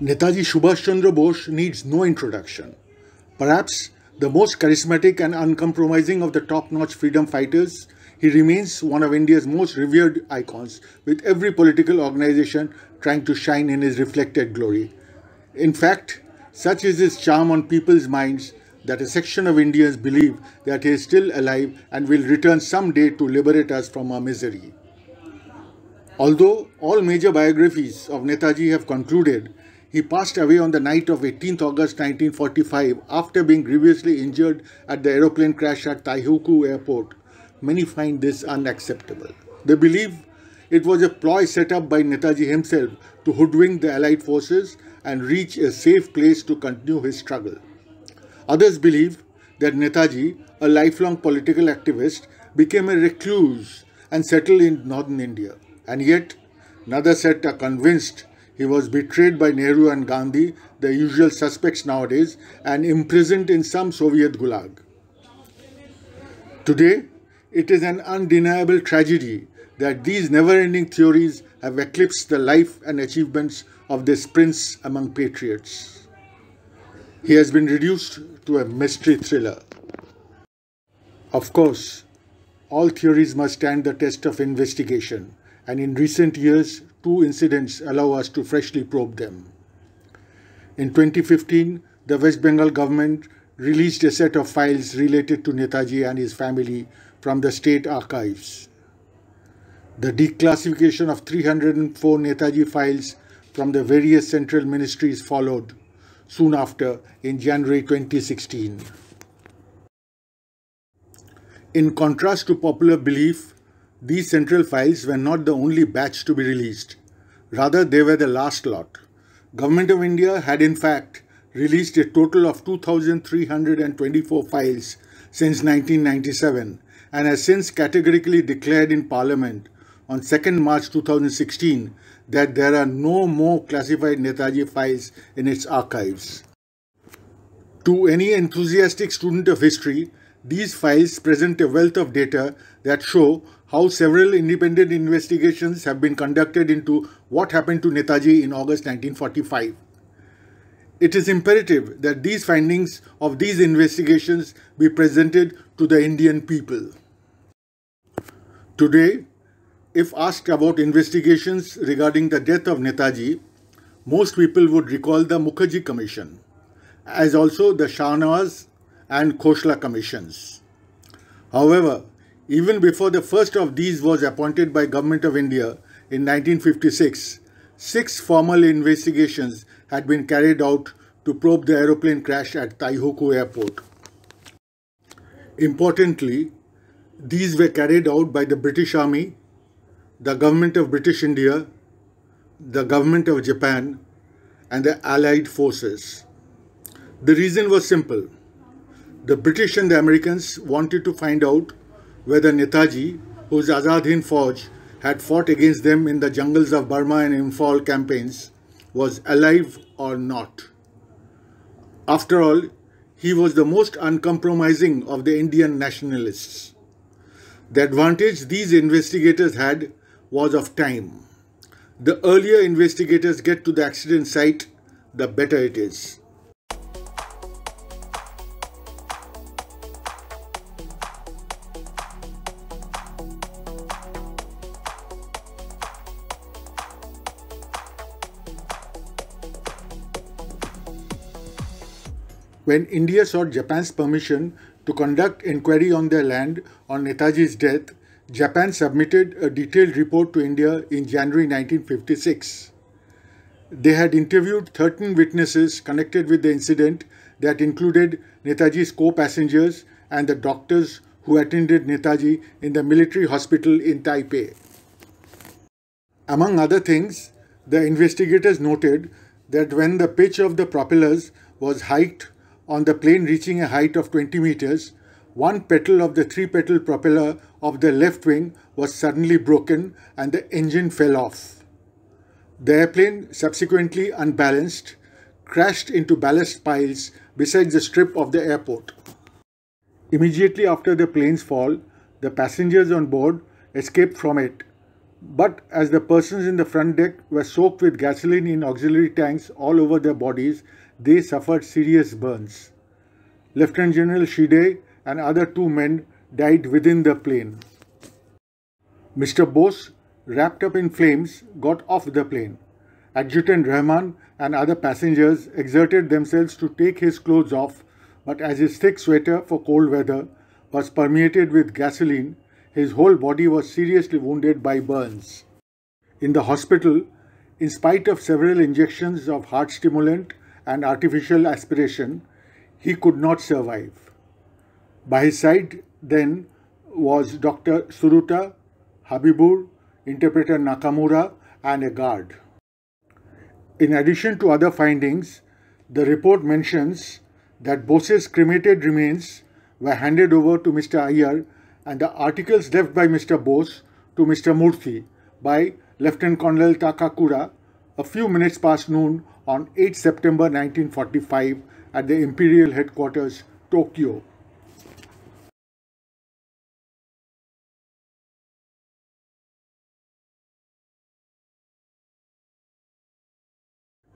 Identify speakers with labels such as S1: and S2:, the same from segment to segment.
S1: Netaji Subhash Chandra Bose needs no introduction. Perhaps the most charismatic and uncompromising of the top-notch freedom fighters, he remains one of India's most revered icons, with every political organization trying to shine in his reflected glory. In fact, such is his charm on people's minds that a section of Indians believe that he is still alive and will return someday to liberate us from our misery. Although all major biographies of Netaji have concluded he passed away on the night of 18 August 1945 after being grievously injured at the aeroplane crash at Taihuku Airport. Many find this unacceptable. They believe it was a ploy set up by Netaji himself to hoodwink the Allied forces and reach a safe place to continue his struggle. Others believe that Netaji, a lifelong political activist, became a recluse and settled in northern India. And yet, another set are convinced he was betrayed by Nehru and Gandhi, the usual suspects nowadays, and imprisoned in some Soviet gulag. Today, it is an undeniable tragedy that these never-ending theories have eclipsed the life and achievements of this prince among patriots. He has been reduced to a mystery thriller. Of course, all theories must stand the test of investigation, and in recent years, two incidents allow us to freshly probe them. In 2015, the West Bengal government released a set of files related to Netaji and his family from the state archives. The declassification of 304 Netaji files from the various central ministries followed soon after in January 2016. In contrast to popular belief, these central files were not the only batch to be released. Rather, they were the last lot. Government of India had in fact released a total of 2,324 files since 1997 and has since categorically declared in Parliament on 2nd March 2016 that there are no more classified Netaji files in its archives. To any enthusiastic student of history, these files present a wealth of data that show how several independent investigations have been conducted into what happened to Netaji in August 1945. It is imperative that these findings of these investigations be presented to the Indian people. Today, if asked about investigations regarding the death of Netaji, most people would recall the Mukherjee Commission, as also the Shahnawaz and Koshla Commissions. However, even before the first of these was appointed by Government of India in 1956, six formal investigations had been carried out to probe the aeroplane crash at Taihoku Airport. Importantly, these were carried out by the British Army, the Government of British India, the Government of Japan, and the Allied forces. The reason was simple. The British and the Americans wanted to find out whether Netaji, whose Azad Hind Fauj had fought against them in the jungles of Burma and Imphal campaigns, was alive or not. After all, he was the most uncompromising of the Indian nationalists. The advantage these investigators had was of time. The earlier investigators get to the accident site, the better it is. when India sought Japan's permission to conduct inquiry on their land on Netaji's death, Japan submitted a detailed report to India in January 1956. They had interviewed 13 witnesses connected with the incident that included Netaji's co-passengers and the doctors who attended Netaji in the military hospital in Taipei. Among other things, the investigators noted that when the pitch of the propellers was hiked on the plane reaching a height of 20 meters, one petal of the three-petal propeller of the left wing was suddenly broken and the engine fell off. The airplane, subsequently unbalanced, crashed into ballast piles beside the strip of the airport. Immediately after the plane's fall, the passengers on board escaped from it. But as the persons in the front deck were soaked with gasoline in auxiliary tanks all over their bodies, they suffered serious burns. Lieutenant General Shide and other two men died within the plane. Mr. Bose, wrapped up in flames, got off the plane. Adjutant Rahman and other passengers exerted themselves to take his clothes off, but as his thick sweater for cold weather was permeated with gasoline, his whole body was seriously wounded by burns. In the hospital, in spite of several injections of heart stimulant and artificial aspiration, he could not survive. By his side then was Dr. Suruta, Habibur, interpreter Nakamura, and a guard. In addition to other findings, the report mentions that Bose's cremated remains were handed over to Mr. Iyer and the articles left by Mr. Bose to Mr. Murthy by Lieutenant Colonel Takakura a few minutes past noon on 8 September 1945 at the Imperial Headquarters, Tokyo.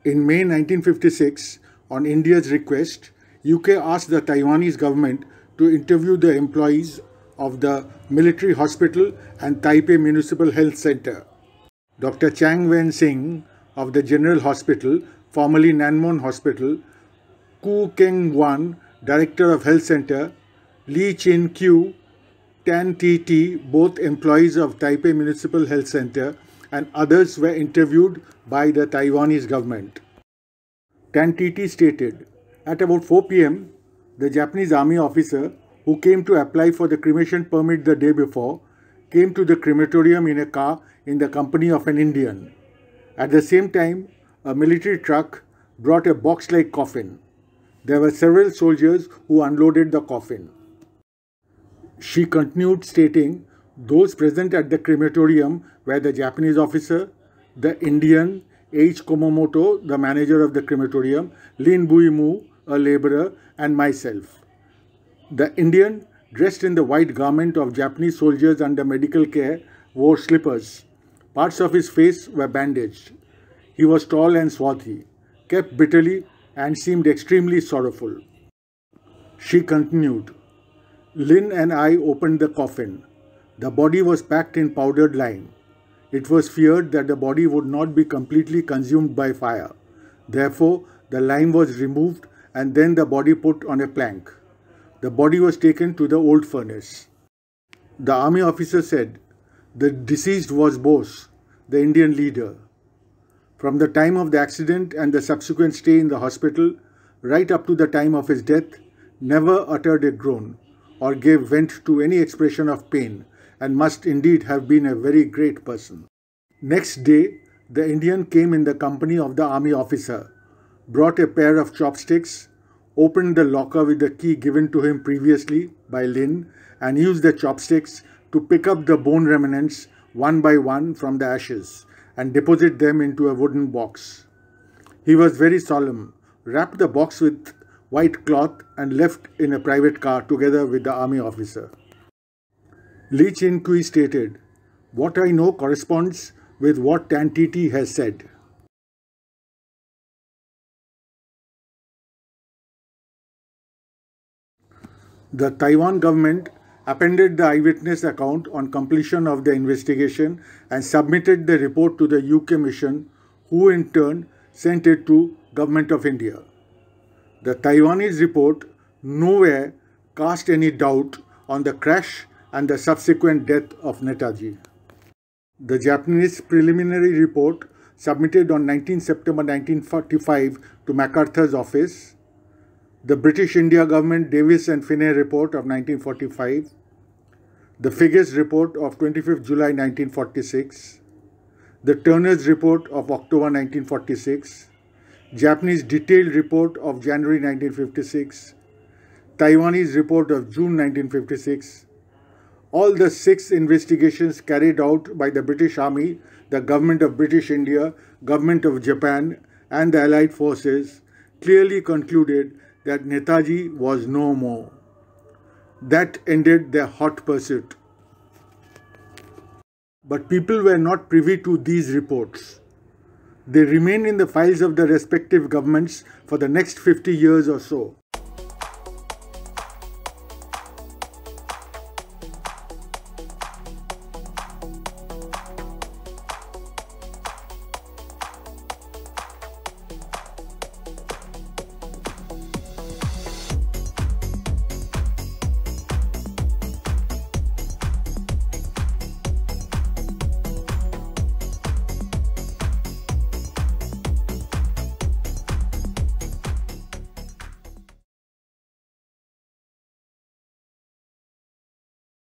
S1: In May 1956, on India's request, UK asked the Taiwanese government to interview the employees of the military hospital and Taipei Municipal Health Center. Dr. Chang Wen Singh of the General Hospital formerly Nanmon Hospital, Ku Keng Wan, Director of Health Center, Lee Chin Q, Tan TT, both employees of Taipei Municipal Health Center, and others were interviewed by the Taiwanese government. Tan TT stated, at about 4 p.m., the Japanese army officer who came to apply for the cremation permit the day before came to the crematorium in a car in the company of an Indian. At the same time, a military truck brought a box-like coffin. There were several soldiers who unloaded the coffin. She continued stating, those present at the crematorium were the Japanese officer, the Indian, H. Komomoto, the manager of the crematorium, Lin Buimu, a laborer, and myself. The Indian, dressed in the white garment of Japanese soldiers under medical care, wore slippers. Parts of his face were bandaged. He was tall and swarthy, kept bitterly, and seemed extremely sorrowful. She continued, Lynn and I opened the coffin. The body was packed in powdered lime. It was feared that the body would not be completely consumed by fire. Therefore, the lime was removed and then the body put on a plank. The body was taken to the old furnace. The army officer said, The deceased was Bose, the Indian leader. From the time of the accident and the subsequent stay in the hospital, right up to the time of his death, never uttered a groan or gave vent to any expression of pain and must indeed have been a very great person. Next day, the Indian came in the company of the army officer, brought a pair of chopsticks, opened the locker with the key given to him previously by Lin, and used the chopsticks to pick up the bone remnants one by one from the ashes and deposit them into a wooden box. He was very solemn, wrapped the box with white cloth and left in a private car together with the army officer. Li Chin Kui stated, What I know corresponds with what Titi has said. The Taiwan government appended the eyewitness account on completion of the investigation and submitted the report to the UK mission who in turn sent it to government of India. The Taiwanese report nowhere cast any doubt on the crash and the subsequent death of Netaji. The Japanese preliminary report submitted on 19 September 1945 to MacArthur's office the British India Government Davis and Finney Report of 1945, the Figgis Report of 25 July 1946, the Turner's Report of October 1946, Japanese Detailed Report of January 1956, Taiwanese Report of June 1956, all the six investigations carried out by the British Army, the Government of British India, Government of Japan and the Allied forces clearly concluded that Netaji was no more. That ended their hot pursuit. But people were not privy to these reports. They remained in the files of the respective governments for the next 50 years or so.